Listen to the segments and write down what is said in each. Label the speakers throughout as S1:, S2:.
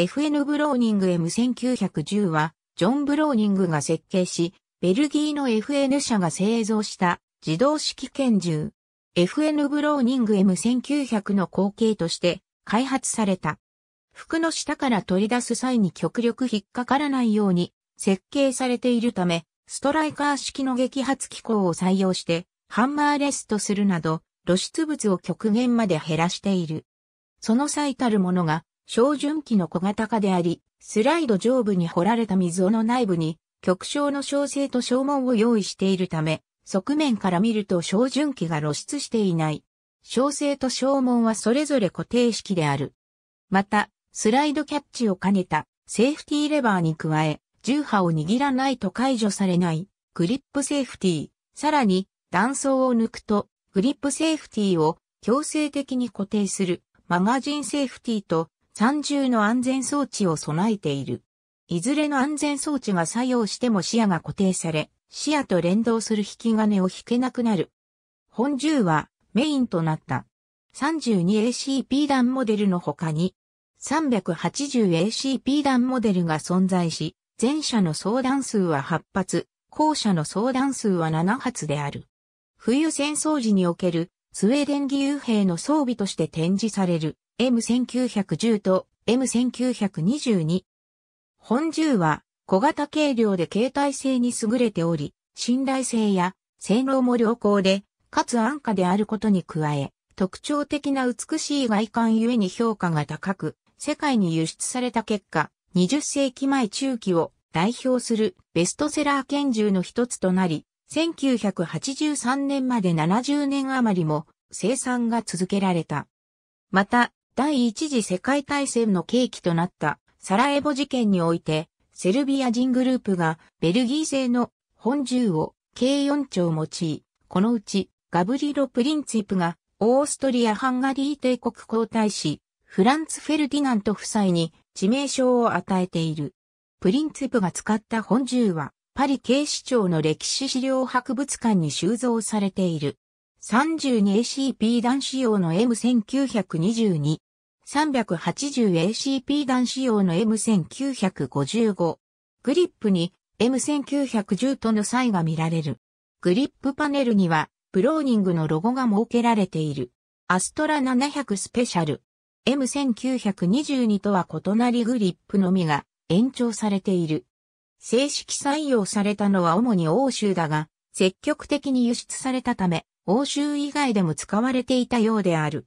S1: FN ブローニング M1910 は、ジョン・ブローニングが設計し、ベルギーの FN 社が製造した自動式拳銃。FN ブローニング M1900 の後継として開発された。服の下から取り出す際に極力引っかからないように設計されているため、ストライカー式の撃発機構を採用してハンマーレストするなど露出物を極限まで減らしている。その最たるものが小準器の小型化であり、スライド上部に掘られた溝の内部に、極小の小生と小門を用意しているため、側面から見ると小準器が露出していない。小生と小門はそれぞれ固定式である。また、スライドキャッチを兼ねたセーフティーレバーに加え、重波を握らないと解除されないグリップセーフティー、さらに断層を抜くとグリップセーフティーを強制的に固定するマガジンセーフティーと3重の安全装置を備えている。いずれの安全装置が作用しても視野が固定され、視野と連動する引き金を引けなくなる。本銃はメインとなった。32ACP 弾モデルの他に、380ACP 弾モデルが存在し、前者の相談数は8発、後者の相談数は7発である。冬戦争時におけるスウェーデン義勇兵の装備として展示される M1910 と M1922。本銃は小型軽量で携帯性に優れており、信頼性や性能も良好で、かつ安価であることに加え、特徴的な美しい外観ゆえに評価が高く、世界に輸出された結果、20世紀前中期を代表するベストセラー拳銃の一つとなり、1983年まで70年余りも生産が続けられた。また、第一次世界大戦の契機となったサラエボ事件において、セルビア人グループがベルギー製の本銃を計4丁用い、このうちガブリロ・プリンツィプがオーストリア・ハンガリー帝国皇太子、フランツ・フェルディナント夫妻に致命傷を与えている。プリンツィプが使った本銃はパリ警視庁の歴史資料博物館に収蔵されている。32ACP 弾仕様の M1922、380ACP 弾仕様の M1955。グリップに M1910 との差異が見られる。グリップパネルには、プローニングのロゴが設けられている。アストラ700スペシャル。M1922 とは異なりグリップのみが延長されている。正式採用されたのは主に欧州だが、積極的に輸出されたため、欧州以外でも使われていたようである。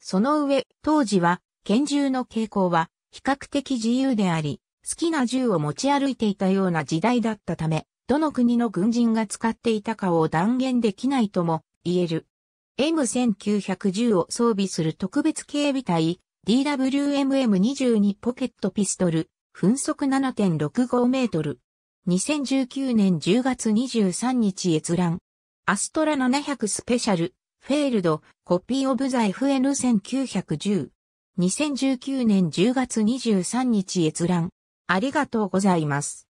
S1: その上、当時は、拳銃の傾向は、比較的自由であり、好きな銃を持ち歩いていたような時代だったため、どの国の軍人が使っていたかを断言できないとも言える。M1910 を装備する特別警備隊 DWMM22 ポケットピストル、分速7.65メートル。2019年10月23日閲覧。アストラ700スペシャル、フェールド、コピーオブザ FN1910。2019年10月23日閲覧。ありがとうございます。